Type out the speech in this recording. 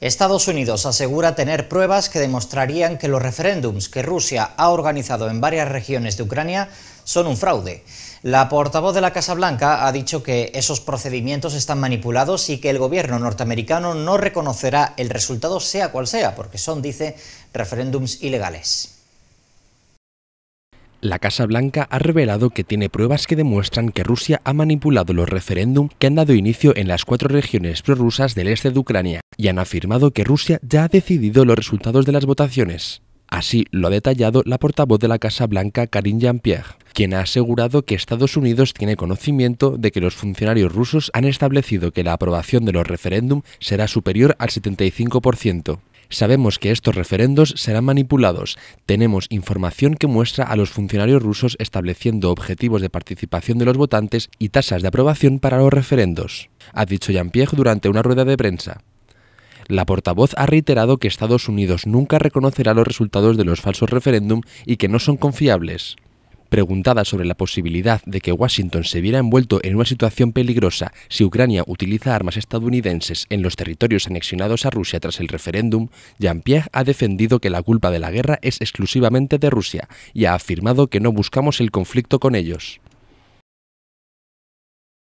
Estados Unidos asegura tener pruebas que demostrarían que los referéndums que Rusia ha organizado en varias regiones de Ucrania son un fraude. La portavoz de la Casa Blanca ha dicho que esos procedimientos están manipulados y que el gobierno norteamericano no reconocerá el resultado sea cual sea, porque son, dice, referéndums ilegales. La Casa Blanca ha revelado que tiene pruebas que demuestran que Rusia ha manipulado los referéndum que han dado inicio en las cuatro regiones prorrusas del este de Ucrania y han afirmado que Rusia ya ha decidido los resultados de las votaciones. Así lo ha detallado la portavoz de la Casa Blanca, Karine Jean-Pierre, quien ha asegurado que Estados Unidos tiene conocimiento de que los funcionarios rusos han establecido que la aprobación de los referéndum será superior al 75%. Sabemos que estos referendos serán manipulados. Tenemos información que muestra a los funcionarios rusos estableciendo objetivos de participación de los votantes y tasas de aprobación para los referendos, ha dicho Jean-Pierre durante una rueda de prensa. La portavoz ha reiterado que Estados Unidos nunca reconocerá los resultados de los falsos referéndum y que no son confiables. Preguntada sobre la posibilidad de que Washington se viera envuelto en una situación peligrosa si Ucrania utiliza armas estadounidenses en los territorios anexionados a Rusia tras el referéndum, Jean-Pierre ha defendido que la culpa de la guerra es exclusivamente de Rusia y ha afirmado que no buscamos el conflicto con ellos.